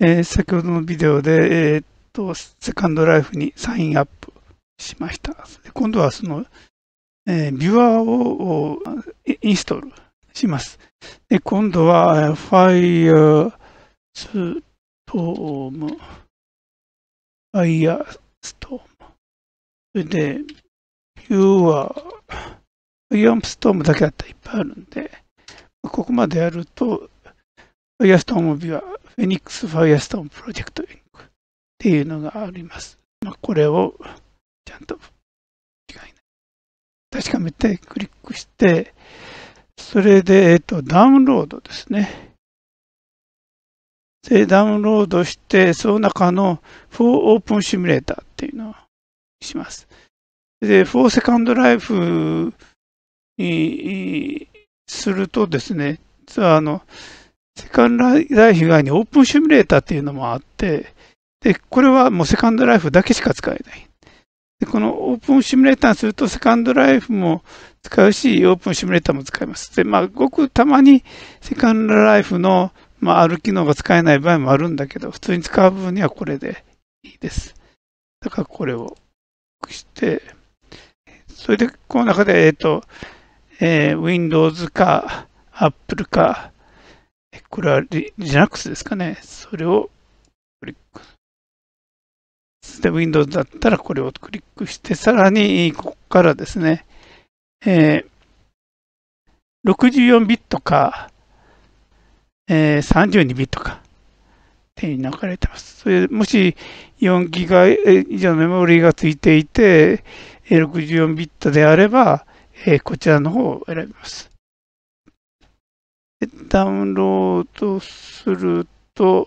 えー、先ほどのビデオで、えー、っと、セカンドライフにサインアップしました。今度はその、えー、ビュアーをインストールします。で今度は、ファイアー t トーム。ファイアーストーム。それで、ビュアー、ファイアーストームだけだったらいっぱいあるんで、ここまでやると、ファイアストーンオ帯はフェニックスファイアストーンプロジェクトインクっていうのがあります。まあ、これをちゃんと違いない。確かめてクリックして、それで、えっと、ダウンロードですね。で、ダウンロードして、その中の4オープンシミュレーターっていうのをします。で、f o r s e c o n にするとですね、実はあの、セカンドライフ以外にオープンシミュレーターっていうのもあって、で、これはもうセカンドライフだけしか使えない。で、このオープンシミュレーターにすると、セカンドライフも使うし、オープンシミュレーターも使えます。で、まあ、ごくたまにセカンドライフの、まあ、ある機能が使えない場合もあるんだけど、普通に使う部分にはこれでいいです。だからこれをして、それで、この中で、えっ、ー、と、えー、Windows か Apple かこれはリ Linux ですかね。それをクリック。で、Windows だったらこれをクリックして、さらにここからですね、えー、64ビットか、えー、32ビットか。手に流れてます。それもし4ギガ以上のメモリーがついていて、64ビットであれば、えー、こちらの方を選びます。ダウンロードすると、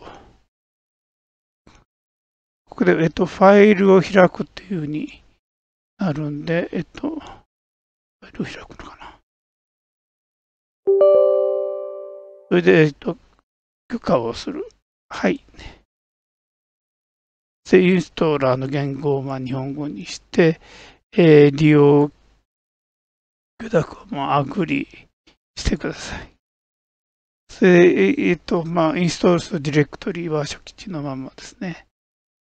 ここで、えっと、ファイルを開くっていうふうになるんで、えっと、ファイルを開くのかな。それで、えっと、許可をする。はい。で、インストーラーの言語をまあ日本語にして、えー、利用許諾をまあアグリしてください。えっ、と、まあ、インストールするディレクトリは初期値のままですね。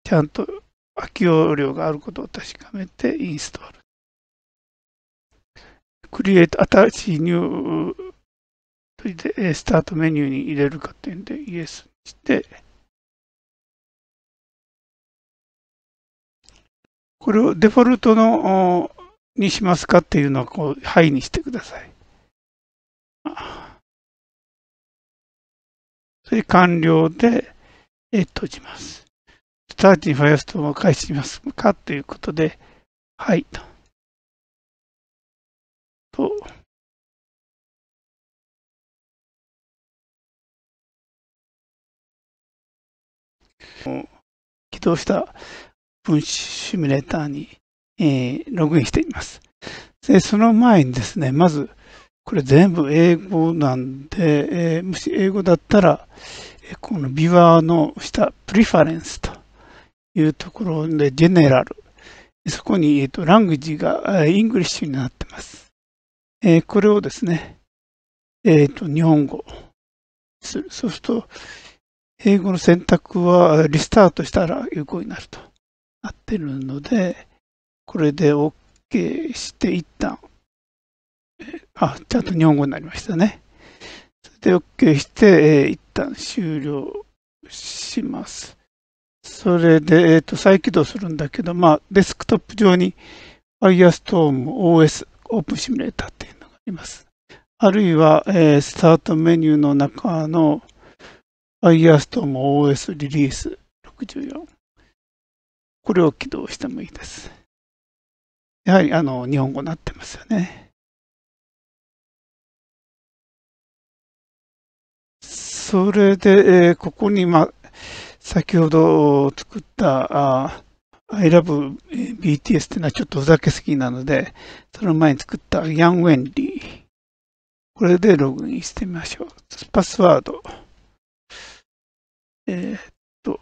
ちゃんと空き容量があることを確かめてインストール。クリエイト新しいニューそれでスタートメニューに入れるかというんでイエスにして、これをデフォルトのにしますかっていうのはこう、はいにしてください。それ完了で、え閉じます。スタートにファイアストーンを返しますかということで、はいと。と。起動した分子シミュレーターに、えー、ログインしています。で、その前にですね、まず、これ全部英語なんで、えー、もし英語だったら、えー、このビュアーの下、プリファレンスというところで、ジェネラル。そこに、えーと、ラングジが、イングリッシュになってます。えー、これをですね、えっ、ー、と、日本語する。そうすると、英語の選択はリスタートしたら有効になるとなってるので、これで OK して一旦あ、ちゃんと日本語になりましたね。それで OK して、えー、一旦終了します。それで、えっ、ー、と、再起動するんだけど、まあ、デスクトップ上に Firestorm OS オープンシミュレーターっていうのがあります。あるいは、えー、スタートメニューの中の Firestorm OS リリース64。これを起動してもいいです。やはり、あの、日本語になってますよね。それで、えー、ここに、まあ、先ほど作ったあ I love BTS っていうのはちょっとふざけすぎなので、その前に作ったヤンウェンリー。これでログインしてみましょう。パスワード。えー、っと、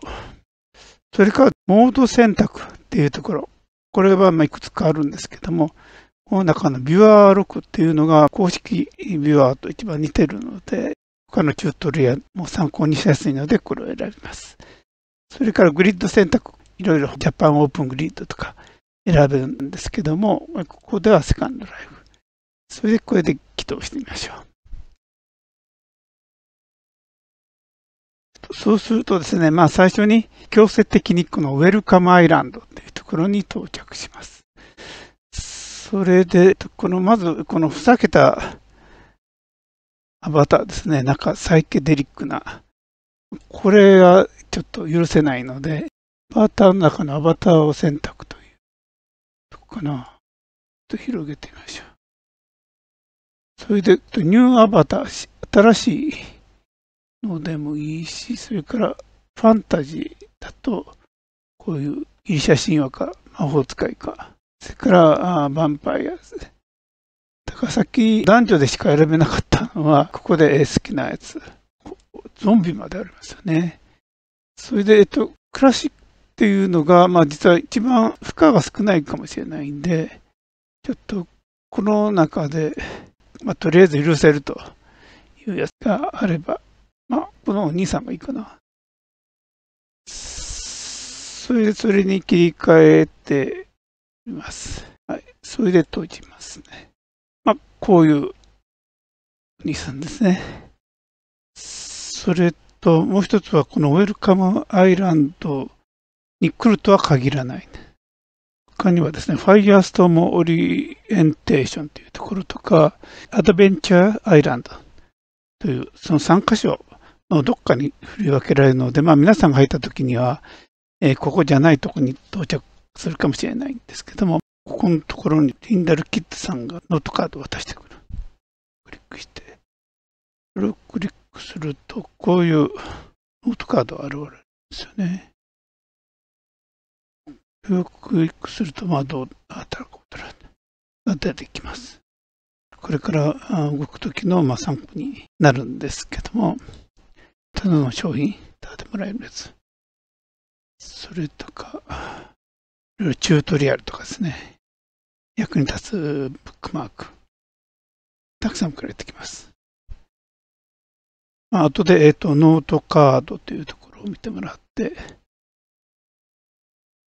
それからモード選択っていうところ。これはまあいくつかあるんですけども、この中のビュアー6っていうのが公式ビュアーと一番似てるので、他のチュートリアルも参考にしやすいのでこれを選びます。それからグリッド選択、いろいろジャパンオープングリッドとか選べるんですけども、ここではセカンドライフ。それでこれで起動してみましょう。そうするとですね、まあ最初に強制的にこのウェルカムアイランドというところに到着します。それで、このまずこのふざけたアバターですね。なんかサイケデリックな。これはちょっと許せないので、アバターの中のアバターを選択というそこかな。ちょっと広げてみましょう。それで、ニューアバター、新しいのでもいいし、それからファンタジーだと、こういうギリシャ神話か魔法使いか、それからあヴァンパイアですね。が先、男女でしか選べなかったのは、ここで好きなやつ。ゾンビまでありますよね。それで、えっと、クラシックっていうのが、まあ実は一番負荷が少ないかもしれないんで、ちょっとこの中で、まあとりあえず許せるというやつがあれば、まあこのお兄さんがいいかな。それでそれに切り替えています。はい。それで閉じますね。こういうリさんですね。それと、もう一つはこのウェルカムアイランドに来るとは限らない。他にはですね、ファイヤーストームオリエンテーションというところとか、アドベンチャーアイランドという、その3箇所のどっかに振り分けられるので、まあ皆さんが入った時には、えー、ここじゃないとこに到着するかもしれないんですけども、ここのところにティンダルキッズさんがノートカードを渡してくる。クリックして、それをクリックすると、こういうノートカードが現れるんですよね。これをクリックすると、まあ、どう、たらことが出てきます。これから動くときの、まあ、参考になるんですけども、ただの商品、ただでもらえるやつ。それとか、チュートリアルとかですね。役に立つブックマーク、たくさん送られてきます。まあ後で、えっ、ー、と、ノートカードというところを見てもらって、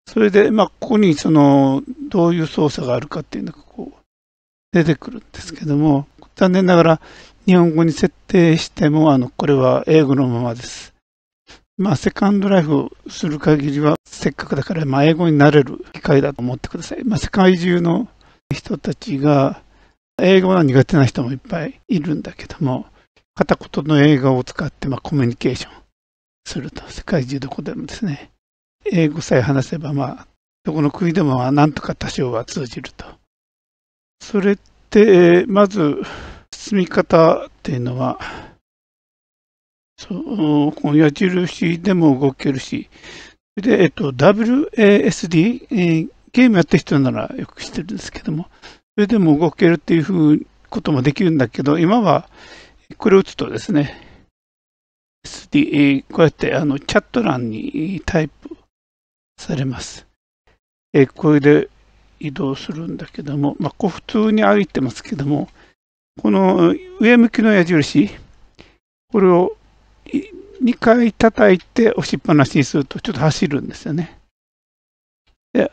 それで、まあ、ここにその、どういう操作があるかっていうのがこう、出てくるんですけども、残念ながら、日本語に設定しても、あの、これは英語のままです。まあ、セカンドライフする限りは、せっかくだから、まあ、英語になれる機会だと思ってください。まあ、世界中の人たちが、英語は苦手な人もいっぱいいるんだけども、片言の英語を使って、まあ、コミュニケーションすると、世界中どこでもですね、英語さえ話せば、まあ、どこの国でもなんとか多少は通じると。それって、まず、進み方っていうのは、そう矢印でも動けるし、で、えっと、WASD、えー、ゲームやってる人ならよく知ってるんですけども、それでも動けるっていうふうこともできるんだけど、今はこれを打つとですね、SD、こうやってあのチャット欄にタイプされます。えこれで移動するんだけども、まあ、こう普通に歩いてますけども、この上向きの矢印、これを2回叩いて押しっぱなしにするとちょっと走るんですよね。で、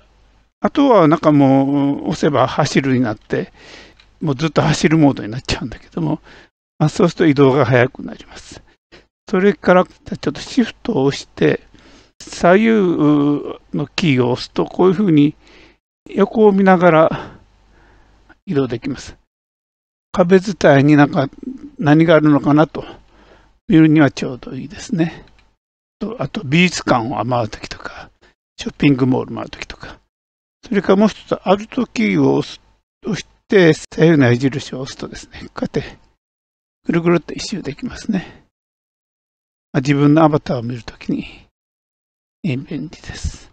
あとはなんかもう押せば走るになって、もうずっと走るモードになっちゃうんだけども、まあ、そうすると移動が速くなります。それからちょっとシフトを押して、左右のキーを押すと、こういうふうに横を見ながら移動できます。壁伝いになんか何があるのかなと見るにはちょうどいいですね。あと美術館を回るときとか、ショッピングモール回るときとか、それからもう一つ、アルトキーを押す押して、左右の矢印を押すとですね、こうやって、ぐるぐるっと一周できますね。まあ、自分のアバターを見るときに、え便利です。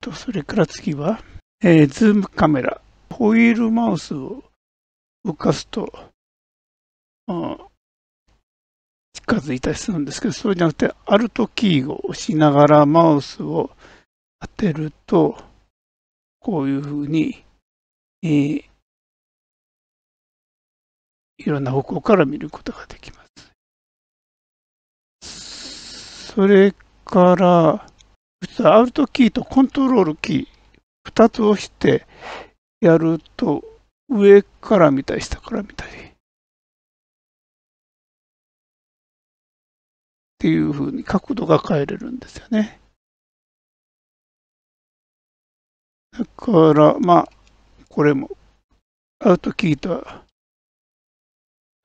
と、それから次は、えー、ズームカメラ。ホイールマウスを動かすと、あ近づいたりするんですけど、そうじゃなくて、アルトキーを押しながらマウスを当てると、こういうふうに、えー、いろんな方向から見ることができます。それから、実はアウトキーとコントロールキー、2つ押してやると、上から見たり下から見たり。っていうふうに角度が変えれるんですよね。だから、まあ、これも、アウトキーは。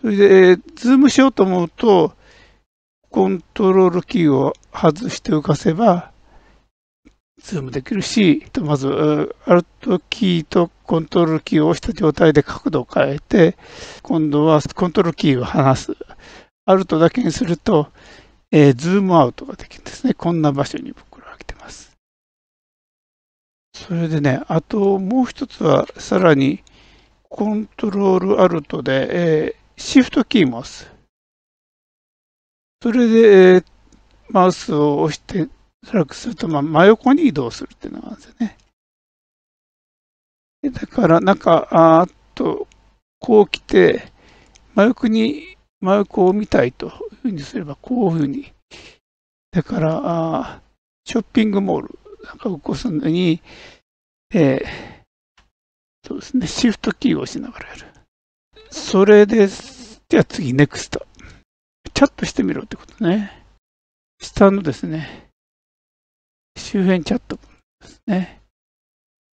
それで、えー、ズームしようと思うと、コントロールキーを外して浮かせば、ズームできるし、まず、アルトキーとコントロールキーを押した状態で角度を変えて、今度はコントロールキーを離す。アルトだけにすると、えー、ズームアウトができるんですね。こんな場所にそれでね、あともう一つはさらにコントロールアルトで、えー、シフトキーも押す。それで、えー、マウスを押して、スラックすると、まあ、真横に移動するっていうのがあるんですよね。だから、なんか、あっと、こう来て、真横に、真横を見たいというふうにすれば、こういうふうに。だから、あショッピングモール。なんか起こすのに、えー、そうですね、シフトキーを押しながらやる。それです。じゃあ次、ネクスト。チャットしてみろってことね。下のですね、周辺チャットですね。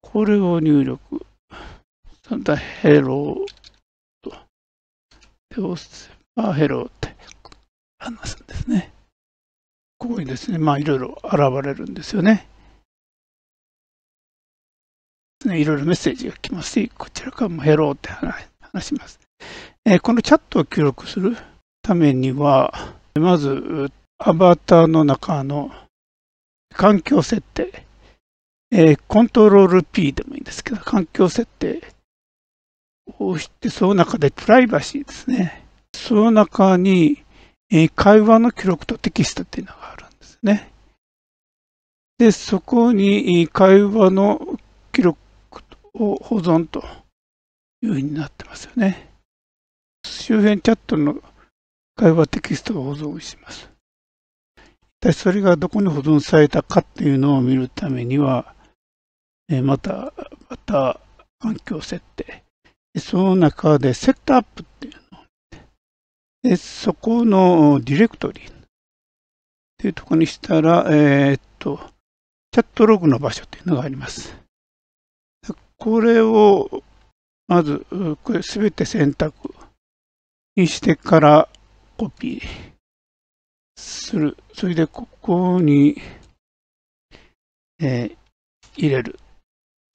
これを入力。なんだ、ヘローと。で、押せば、ヘローって話すんですね。ここにですね、まあいろいろ現れるんですよね。ね、いろいろメッセージが来ますし、こちらからも減ろうって話します。えー、このチャットを記録するためには、まず、アバターの中の環境設定、えー、コントロール P でもいいんですけど、環境設定をして、その中でプライバシーですね。その中に、えー、会話の記録とテキストっていうのがあるんですね。で、そこに会話の記録を保存というふうになってますよね。周辺チャットの会話テキストを保存します。それがどこに保存されたかっていうのを見るためには、えまた、また、環境設定。その中でセットアップっていうのをでそこのディレクトリーっていうところにしたら、えー、っと、チャットログの場所っていうのがあります。これを、まず、すべて選択にしてからコピーする。それで、ここに、えー、入れる。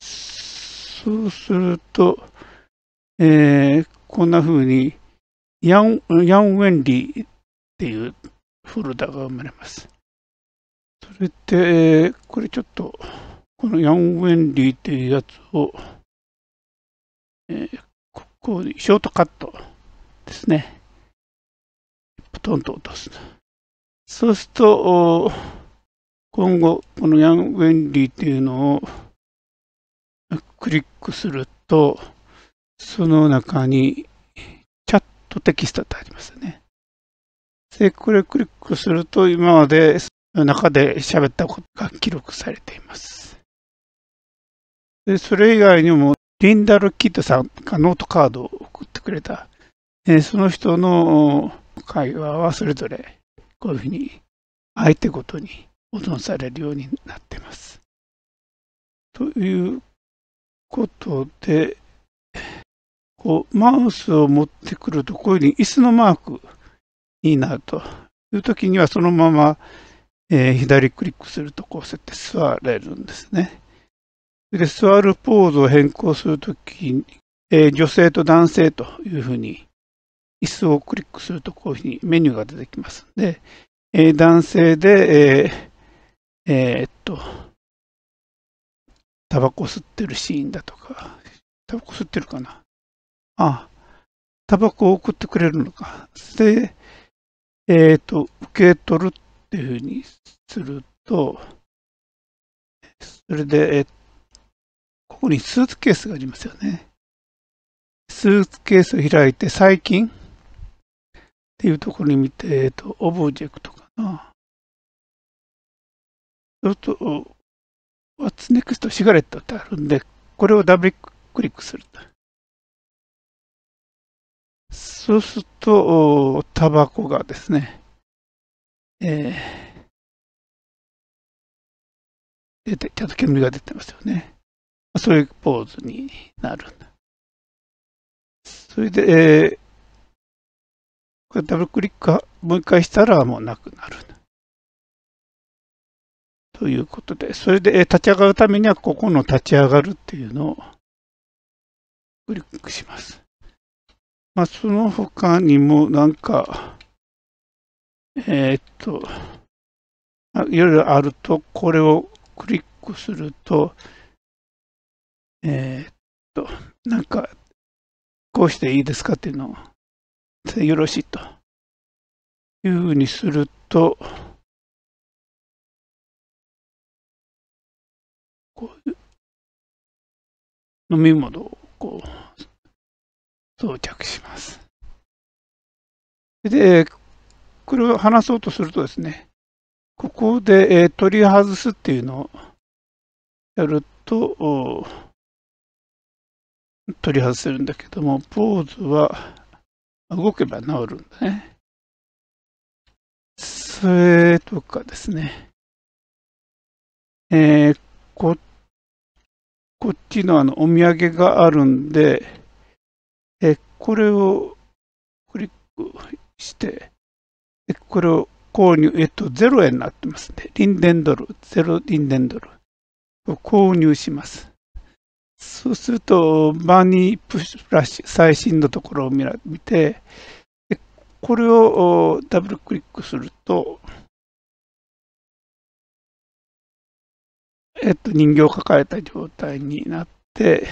そうすると、えー、こんな風に、ヤンヤンウェンリーっていうフォルダが生まれます。それで、これちょっと、このヤン・グウェンリーっていうやつを、えー、ここにショートカットですね。ポトンと落とす。そうすると、今後、このヤン・グウェンリーっていうのをクリックすると、その中にチャットテキストってありますよね。で、これをクリックすると、今まで中で喋ったことが記録されています。で、それ以外にも、リンダル・キッドさんがノートカードを送ってくれた。えー、その人の会話はそれぞれ、こういうふうに、相手ごとに保存されるようになっています。ということで、こう、マウスを持ってくると、こういうふうに椅子のマークになるという時には、そのまま、えー、左クリックすると、こうやって座れるんですね。で、座るポーズを変更するとき、えー、女性と男性というふうに、椅子をクリックするとこういうふうにメニューが出てきますので、えー、男性で、えー、えー、っと、タバコ吸ってるシーンだとか、タバコ吸ってるかなあ、タバコを送ってくれるのか。で、えっ、と、受け取るっていうふうにすると、それで、えっ、と、こにスーツケースがありますよね。スーツケースを開いて、最近っていうところに見て、えっ、と、オブジェクトかな。そうすると、What's Next シガレットってあるんで、これをダブルクリックする。と。そうすると、タバコがですね、えー、出て、ちゃんと煙が出てますよね。そういうポーズになるんだ。それで、えー、これダブルクリックもう一回したらもうなくなるんだ。ということで、それで、えー、立ち上がるためにはここの立ち上がるっていうのをクリックします。まあ、その他にもなんか、えー、っと、いろいろあると、これをクリックすると、えー、っと、なんか、こうしていいですかっていうのを、よろしいというふうにすると、こういう飲み物をこう装着します。で、これを話そうとするとですね、ここで、えー、取り外すっていうのをやると、取り外せるんだけども、ポーズは動けば治るんだね。それとかですね。えー、こ、こっちのあの、お土産があるんで、えこれをクリックして、これを購入、えっと、0円になってますね。リンデンドル、0リンデンドルを購入します。そうすると、バニープラッシュ最新のところを見て、これをダブルクリックすると、えっと、人形を抱えた状態になって、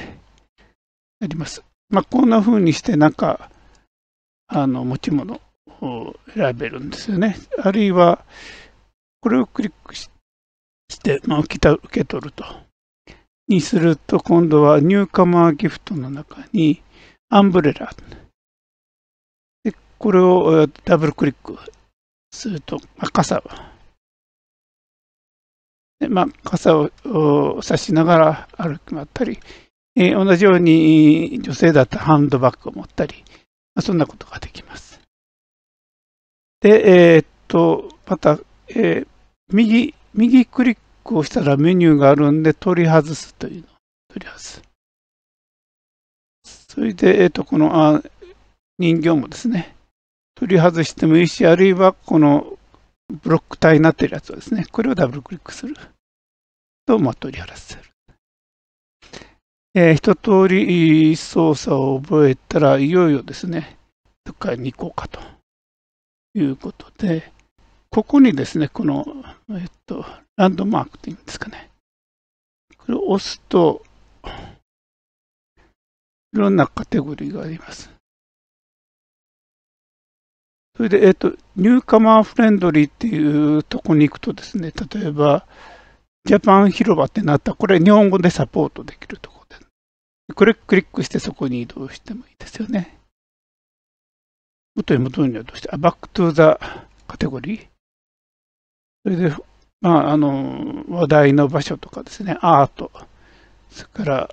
なります。まあ、こんな風にして、なんか、あの、持ち物を選べるんですよね。あるいは、これをクリックして、まあ、受け取ると。にすると、今度はニューカマーギフトの中に、アンブレラ。で、これをダブルクリックすると、まあ、傘で、まあ、傘を差しながら歩き回ったり、えー、同じように女性だったらハンドバッグを持ったり、まあ、そんなことができます。で、えー、っと、また、えー、右、右クリッククをしたらメニューがあるんで取り外すというの。取り外す。それで、えっ、と、このあ人形もですね、取り外してもいいし、あるいはこのブロック体になってるやつをですね、これをダブルクリックすると、まあ、取り外せる。えー、一通り操作を覚えたらいよいよですね、どっかに行こうかということで、ここにですね、この、えっと、ランドマークっていうんですかね。これを押すと、いろんなカテゴリーがあります。それで、えっ、ー、と、ニューカマーフレンドリーっていうとこに行くとですね、例えば、ジャパン広場ってなったら、これ日本語でサポートできるところで。これクリックしてそこに移動してもいいですよね。元に戻るにはどうして、あ、バックトゥーザカテゴリー。それで、まあ、あの、話題の場所とかですね、アート、それから、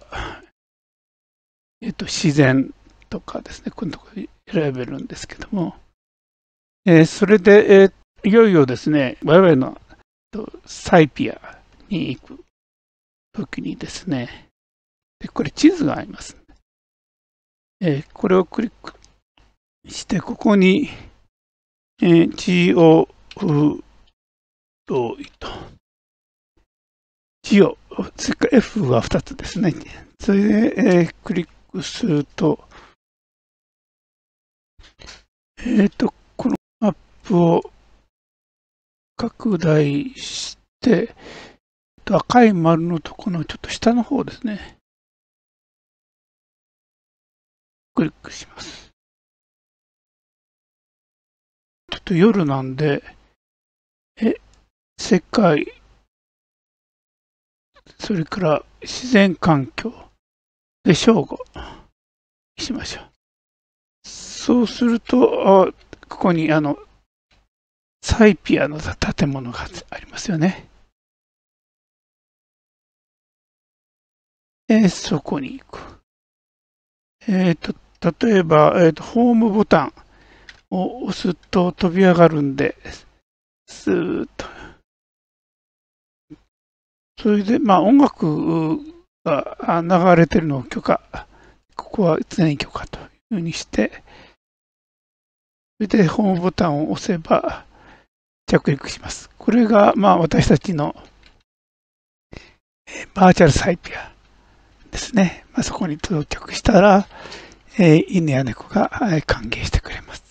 えっと、自然とかですね、このとこ選べるんですけども、えー、それで、えー、いよいよですね、我々の、えっと、サイピアに行く時にですね、でこれ地図があります、ね。えー、これをクリックして、ここに、えー、GO、同意と、字を、それから F は2つですね。それで、えー、クリックすると、えっ、ー、と、このマップを拡大して、赤い丸のとこのちょっと下の方ですね。クリックします。ちょっと夜なんで、え、世界、それから自然環境で正午しましょう。そうすると、あここにあの、サイピアの建物がありますよね。えー、そこに行く。えっ、ー、と、例えば、えっ、ー、と、ホームボタンを押すと飛び上がるんで、すーっと。それで、まあ、音楽が流れてるのを許可、ここは常に許可というふうにして、それでホームボタンを押せば着陸します。これが、まあ、私たちのバーチャルサイピアですね。まあ、そこに到着したら、え犬や猫が歓迎してくれます。